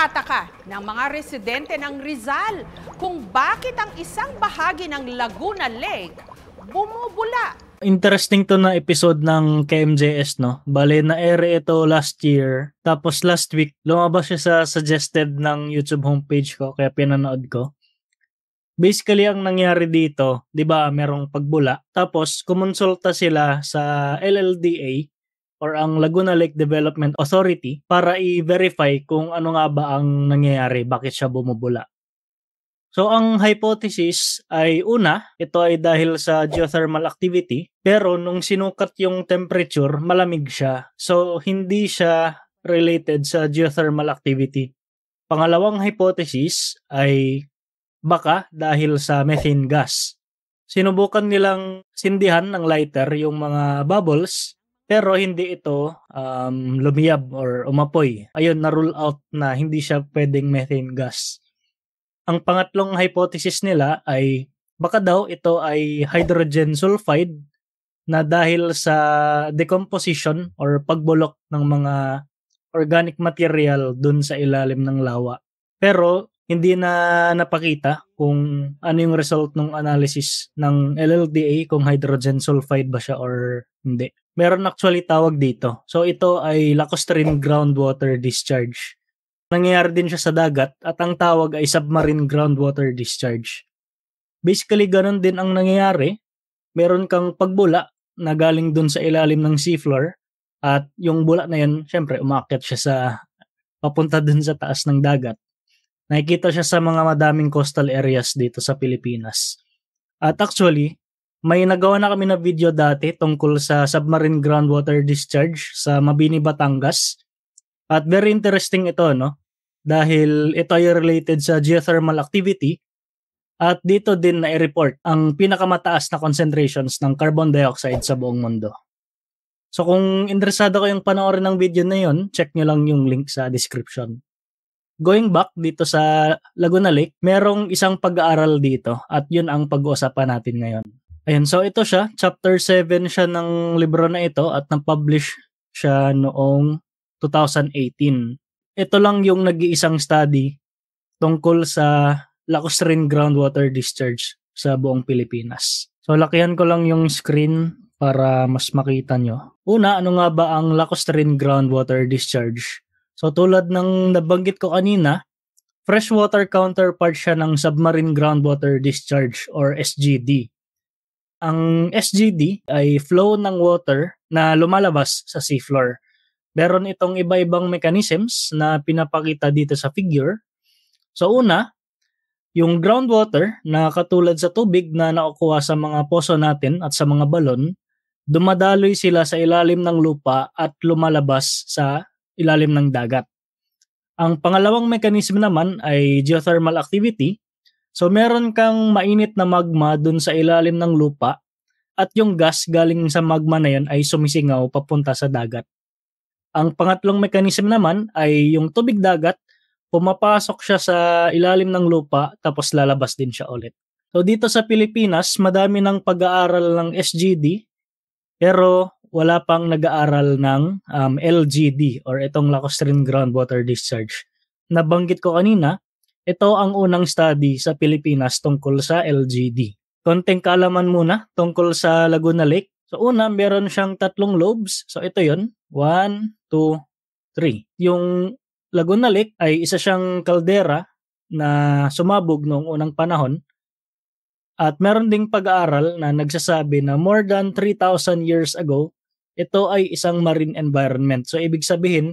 Nagtataka ng mga residente ng Rizal kung bakit ang isang bahagi ng Laguna Lake bumubula. Interesting to na episode ng KMJS, no? Bale, na-ere ito last year. Tapos last week, lumabas siya sa suggested ng YouTube homepage ko, kaya pinanood ko. Basically, ang nangyari dito, di ba, merong pagbula. Tapos, kumonsulta sila sa LLDA or ang Laguna Lake Development Authority para i-verify kung ano nga ba ang nangyayari, bakit siya bumubula. So ang hypothesis ay una, ito ay dahil sa geothermal activity, pero nung sinukat yung temperature, malamig siya. So hindi siya related sa geothermal activity. Pangalawang hypothesis ay baka dahil sa methane gas. Sinubukan nilang sindihan ng lighter yung mga bubbles pero hindi ito um, lumiyab or umapoy. Ayun, na-rule out na hindi siya pwedeng methane gas. Ang pangatlong hypothesis nila ay baka daw ito ay hydrogen sulfide na dahil sa decomposition or pagbulok ng mga organic material dun sa ilalim ng lawa. Pero hindi na napakita kung ano yung result ng analysis ng LLDA kung hydrogen sulfide ba siya or hindi meron actually tawag dito. So ito ay lacustrine groundwater discharge. Nangyayari din siya sa dagat at ang tawag ay submarine groundwater discharge. Basically, ganun din ang nangyayari. Meron kang pagbula na galing dun sa ilalim ng seafloor at yung bula na yan, syempre, umakyat siya sa papunta dun sa taas ng dagat. Nakikita siya sa mga madaming coastal areas dito sa Pilipinas. At actually, may nagawa na kami na video dati tungkol sa submarine groundwater discharge sa Mabini, Batangas. At very interesting ito, no? Dahil ito ay related sa geothermal activity at dito din na-report ang pinakamataas na concentrations ng carbon dioxide sa buong mundo. So kung interesado kayong panoorin ng video na yon, check nyo lang yung link sa description going back dito sa Laguna Lake, merong isang pag-aaral dito at yun ang pag-uusapan natin ngayon. Ayan, so ito siya, chapter 7 siya ng libro na ito at nang publish siya noong 2018. Ito lang yung nag-iisang study tungkol sa lacustrine groundwater discharge sa buong Pilipinas. So lakihan ko lang yung screen para mas makita nyo. Una, ano nga ba ang lacustrine groundwater discharge? So tulad ng nabanggit ko kanina, freshwater counterpart siya ng submarine groundwater discharge or SGD ang SGD ay flow ng water na lumalabas sa seafloor. Meron itong iba-ibang mechanisms na pinapakita dito sa figure. So una, yung groundwater na katulad sa tubig na nakukuha sa mga poso natin at sa mga balon, dumadaloy sila sa ilalim ng lupa at lumalabas sa ilalim ng dagat. Ang pangalawang mechanism naman ay geothermal activity So meron kang mainit na magma dun sa ilalim ng lupa at yung gas galing sa magma na yan ay sumisingaw papunta sa dagat. Ang pangatlong mekanism naman ay yung tubig dagat, pumapasok siya sa ilalim ng lupa tapos lalabas din siya ulit. So dito sa Pilipinas, madami ng pag-aaral ng SGD pero wala pang nag-aaral ng um, LGD or itong lacustrine groundwater discharge. Nabanggit ko kanina, ito ang unang study sa Pilipinas tungkol sa LGD. Konting kalaman muna tungkol sa Laguna Lake. So una, meron siyang tatlong lobes. So ito yon 1, 2, 3. Yung Laguna Lake ay isa siyang kaldera na sumabog noong unang panahon. At meron ding pag-aaral na nagsasabi na more than 3,000 years ago, ito ay isang marine environment. So ibig sabihin,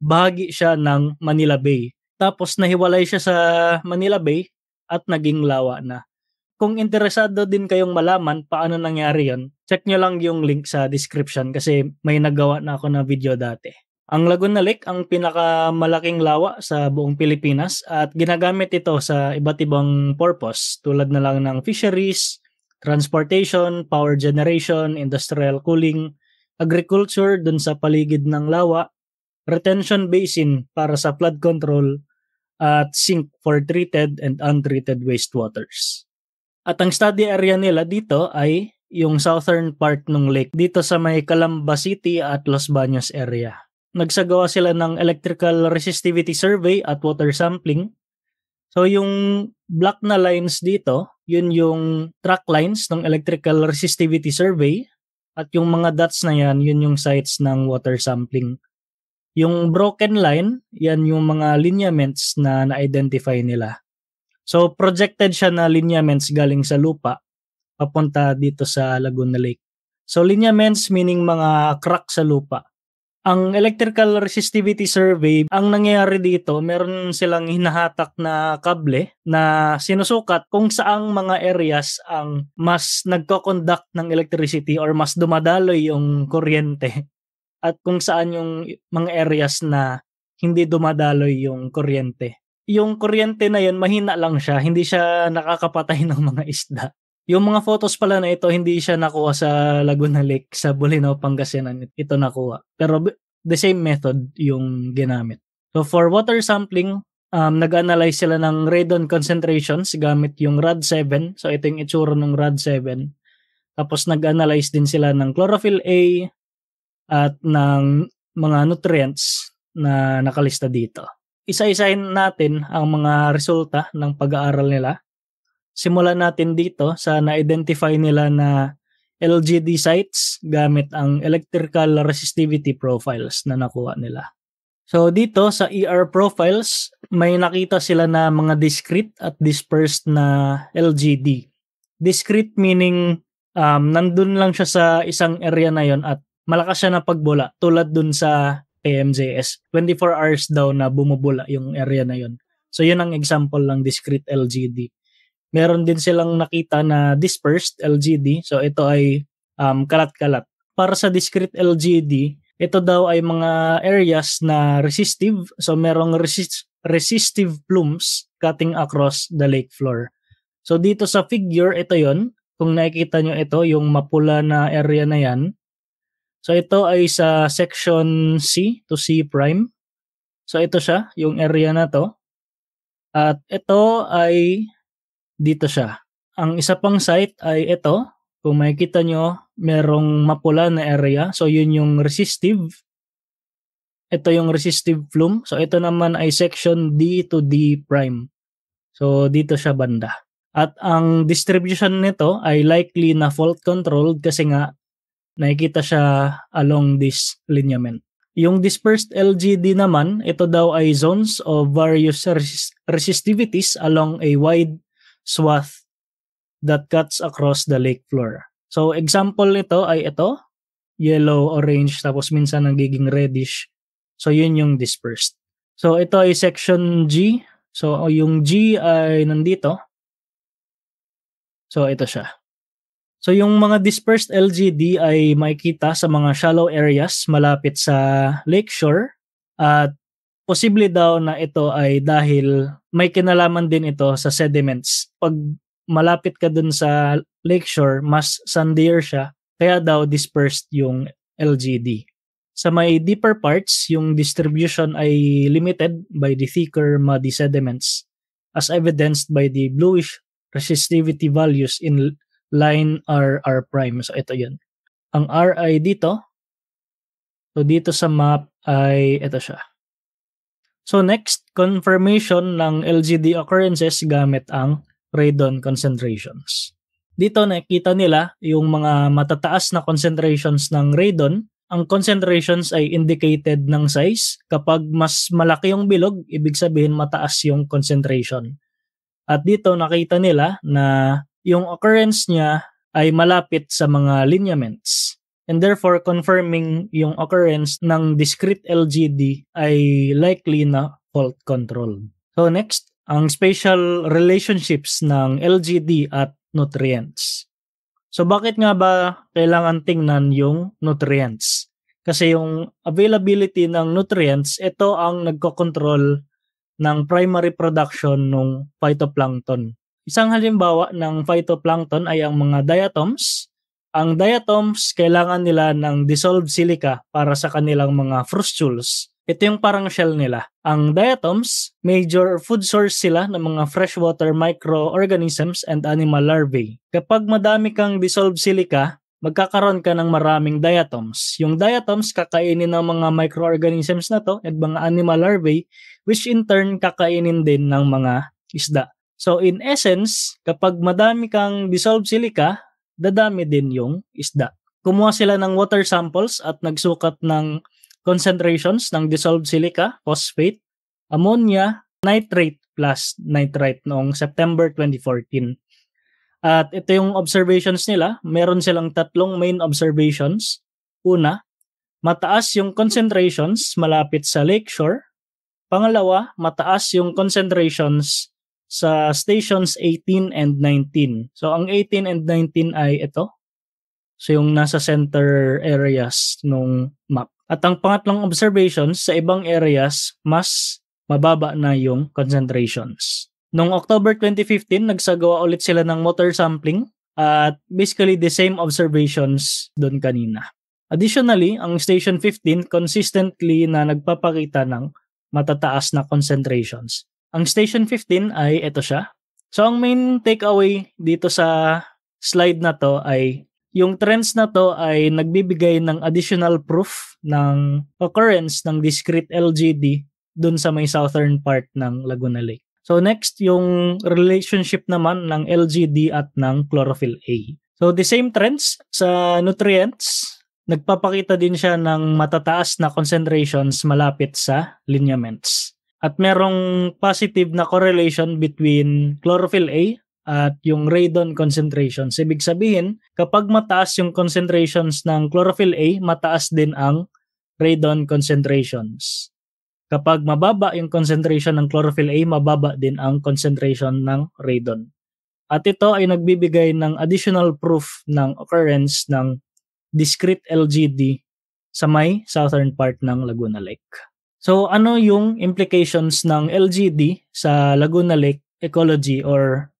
bahagi siya ng Manila Bay tapos nahiwalay siya sa Manila Bay at naging lawa na. Kung interesado din kayong malaman paano nangyari yon, check nyo lang yung link sa description kasi may nagawa na ako na video dati. Ang Laguna Lake ang pinakamalaking lawa sa buong Pilipinas at ginagamit ito sa iba't ibang purpose tulad na lang ng fisheries, transportation, power generation, industrial cooling, agriculture dun sa paligid ng lawa, retention basin para sa flood control, at sink for treated and untreated wastewaters. At ang study area nila dito ay yung southern part ng lake dito sa may Calamba City at Los Baños area. Nagsagawa sila ng electrical resistivity survey at water sampling. So yung black na lines dito, yun yung track lines ng electrical resistivity survey at yung mga dots na yan, yun yung sites ng water sampling. Yung broken line, yan yung mga lineaments na na-identify nila. So projected siya na lineaments galing sa lupa papunta dito sa Laguna Lake. So lineaments meaning mga crack sa lupa. Ang electrical resistivity survey, ang nangyayari dito, meron silang hinahatak na kable na sinusukat kung saang mga areas ang mas nagko-conduct ng electricity or mas dumadaloy yung kuryente at kung saan yung mga areas na hindi dumadaloy yung kuryente. Yung kuryente na yun, mahina lang siya. Hindi siya nakakapatay ng mga isda. Yung mga photos pala na ito, hindi siya nakuha sa Laguna Lake, sa Bulinaw, Pangasinan. Ito nakuha. Pero the same method yung ginamit. So for water sampling, um, nag-analyze sila ng radon concentrations gamit yung RAD7. So ito yung itsura ng RAD7. Tapos nag-analyze din sila ng chlorophyll A, at ng mga nutrients na nakalista dito. Isa-isahin natin ang mga resulta ng pag-aaral nila. Simulan natin dito sa na-identify nila na LGD sites gamit ang electrical resistivity profiles na nakuha nila. So dito sa ER profiles, may nakita sila na mga discrete at dispersed na LGD. Discrete meaning um, nandun lang siya sa isang area na yon at malakas siya na pagbola tulad dun sa PMJS. 24 hours daw na bumubula yung area na yun. So yun ang example ng discrete LGD. Meron din silang nakita na dispersed LGD. So ito ay um, kalat-kalat. Para sa discrete LGD, ito daw ay mga areas na resistive. So merong resist resistive plumes cutting across the lake floor. So dito sa figure, ito yon Kung nakikita nyo ito, yung mapula na area na yan, So ito ay sa section C to C prime. So ito siya, yung area na to. At ito ay dito siya. Ang isa pang site ay ito. Kung makikita nyo, merong mapula na area. So yun yung resistive. Ito yung resistive plume. So ito naman ay section D to D prime. So dito siya banda. At ang distribution nito ay likely na fault controlled kasi nga nakikita siya along this lineament. Yung dispersed LGD naman, ito daw ay zones of various resist- resistivities along a wide swath that cuts across the lake floor. So example nito ay ito, yellow, orange, tapos minsan nagiging reddish. So yun yung dispersed. So ito ay section G. So yung G ay nandito. So ito siya. So yung mga dispersed LGD ay makikita sa mga shallow areas malapit sa lakeshore at posible daw na ito ay dahil may kinalaman din ito sa sediments. Pag malapit ka dun sa lakeshore, mas sandier siya, kaya daw dispersed yung LGD. Sa may deeper parts, yung distribution ay limited by the thicker muddy sediments as evidenced by the bluish resistivity values in line R, R prime. So, ito yun. Ang R ay dito. So, dito sa map ay ito siya. So, next, confirmation ng LGD occurrences gamit ang radon concentrations. Dito nakita nila yung mga matataas na concentrations ng radon. Ang concentrations ay indicated ng size. Kapag mas malaki yung bilog, ibig sabihin mataas yung concentration. At dito nakita nila na yung occurrence niya ay malapit sa mga lineaments and therefore confirming yung occurrence ng discrete LGD ay likely na fault control. So next, ang spatial relationships ng LGD at nutrients. So bakit nga ba kailangan tingnan yung nutrients? Kasi yung availability ng nutrients, ito ang nagkokontrol ng primary production ng phytoplankton. Isang halimbawa ng phytoplankton ay ang mga diatoms. Ang diatoms, kailangan nila ng dissolved silica para sa kanilang mga frustules. Ito yung parang shell nila. Ang diatoms, major food source sila ng mga freshwater microorganisms and animal larvae. Kapag madami kang dissolved silica, magkakaroon ka ng maraming diatoms. Yung diatoms kakainin ng mga microorganisms na to at mga animal larvae which in turn kakainin din ng mga isda. So in essence, kapag madami kang dissolved silica, dadami din yung isda. Kumuha sila ng water samples at nagsukat ng concentrations ng dissolved silica, phosphate, ammonia, nitrate plus nitrite noong September 2014. At ito yung observations nila. Meron silang tatlong main observations. Una, mataas yung concentrations malapit sa lakeshore. Pangalawa, mataas yung concentrations sa stations 18 and 19. So ang 18 and 19 ay ito. So yung nasa center areas nung map. At ang pangatlong observations sa ibang areas mas mababa na yung concentrations. Noong October 2015, nagsagawa ulit sila ng motor sampling at basically the same observations doon kanina. Additionally, ang Station 15 consistently na nagpapakita ng matataas na concentrations ang Station 15 ay ito siya. So ang main takeaway dito sa slide na to ay yung trends na to ay nagbibigay ng additional proof ng occurrence ng discrete LGD dun sa may southern part ng Laguna Lake. So next, yung relationship naman ng LGD at ng chlorophyll A. So the same trends sa nutrients, nagpapakita din siya ng matataas na concentrations malapit sa lineaments. At merong positive na correlation between chlorophyll A at yung radon concentrations. Ibig sabihin, kapag mataas yung concentrations ng chlorophyll A, mataas din ang radon concentrations. Kapag mababa yung concentration ng chlorophyll A, mababa din ang concentration ng radon. At ito ay nagbibigay ng additional proof ng occurrence ng discrete LGD sa may southern part ng Laguna Lake. So ano yung implications ng LGD sa Laguna Lake ecology or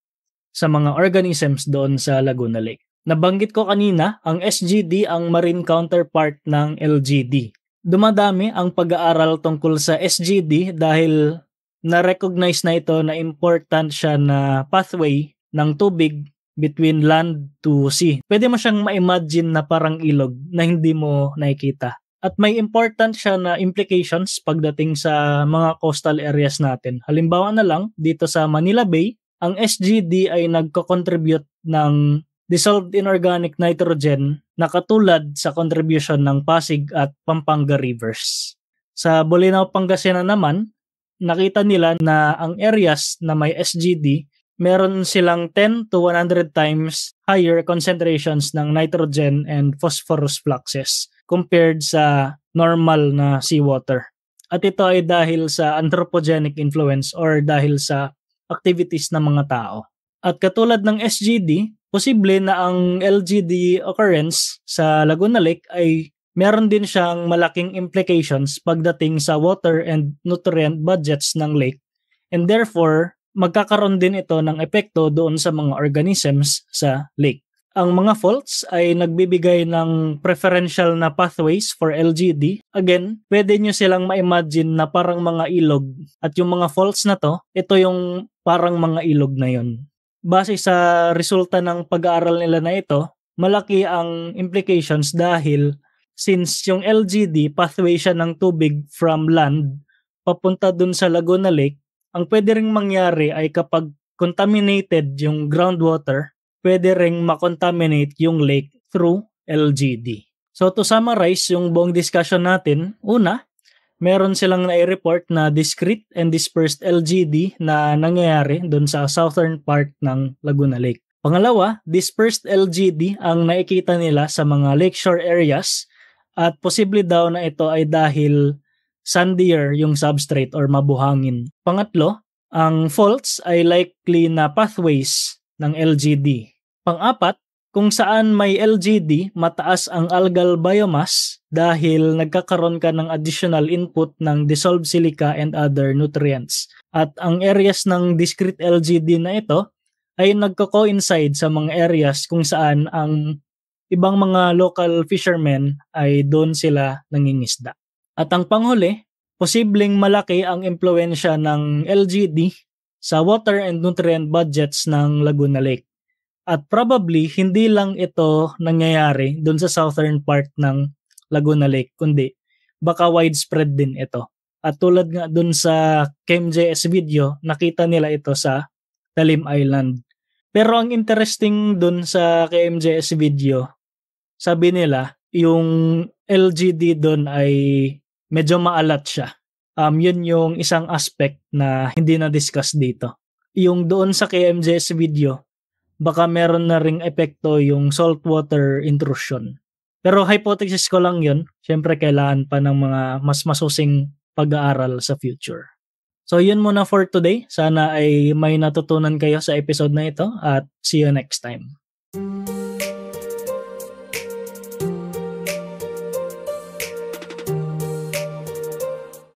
sa mga organisms doon sa Laguna Lake? Nabanggit ko kanina, ang SGD ang marine counterpart ng LGD. Dumadami ang pag-aaral tungkol sa SGD dahil na-recognize na ito na important siya na pathway ng tubig between land to sea. Pwede mo siyang ma-imagine na parang ilog na hindi mo nakikita at may important siya na implications pagdating sa mga coastal areas natin. Halimbawa na lang, dito sa Manila Bay, ang SGD ay nagko-contribute ng dissolved inorganic nitrogen na katulad sa contribution ng Pasig at Pampanga rivers. Sa Bolinao, Pangasinan naman, nakita nila na ang areas na may SGD, meron silang 10 to 100 times higher concentrations ng nitrogen and phosphorus fluxes compared sa normal na seawater. At ito ay dahil sa anthropogenic influence or dahil sa activities ng mga tao. At katulad ng SGD, posible na ang LGD occurrence sa Laguna Lake ay meron din siyang malaking implications pagdating sa water and nutrient budgets ng lake. And therefore, magkakaroon din ito ng epekto doon sa mga organisms sa lake. Ang mga faults ay nagbibigay ng preferential na pathways for LGD. Again, pwede nyo silang ma-imagine na parang mga ilog. At yung mga faults na to, ito yung parang mga ilog na yon. Base sa resulta ng pag-aaral nila na ito, malaki ang implications dahil since yung LGD pathway siya ng tubig from land papunta dun sa Laguna Lake, ang pwede ring mangyari ay kapag contaminated yung groundwater, pwede ring makontaminate yung lake through LGD. So to summarize yung buong discussion natin, una, meron silang nai-report na discrete and dispersed LGD na nangyayari doon sa southern part ng Laguna Lake. Pangalawa, dispersed LGD ang nakikita nila sa mga lakeshore areas at posible daw na ito ay dahil sandier yung substrate or mabuhangin. Pangatlo, ang faults ay likely na pathways ng LGD Pang-apat, kung saan may LGD, mataas ang algal biomass dahil nagkakaroon ka ng additional input ng dissolved silica and other nutrients. At ang areas ng discrete LGD na ito ay nagko-coincide sa mga areas kung saan ang ibang mga local fishermen ay doon sila nangingisda. At ang panghuli, posibleng malaki ang impluensya ng LGD sa water and nutrient budgets ng Laguna Lake at probably, hindi lang ito nangyayari doon sa southern part ng Laguna Lake, kundi baka widespread din ito. At tulad nga doon sa KMJS video, nakita nila ito sa Talim Island. Pero ang interesting doon sa KMJS video, sabi nila, yung LGD doon ay medyo maalat siya. Um, yun yung isang aspect na hindi na-discuss dito. Yung doon sa KMJS video, baka meron na ring epekto yung saltwater intrusion. Pero hypothesis ko lang yun. Siyempre, kailangan pa ng mga mas masusing pag-aaral sa future. So, yun muna for today. Sana ay may natutunan kayo sa episode na ito at see you next time.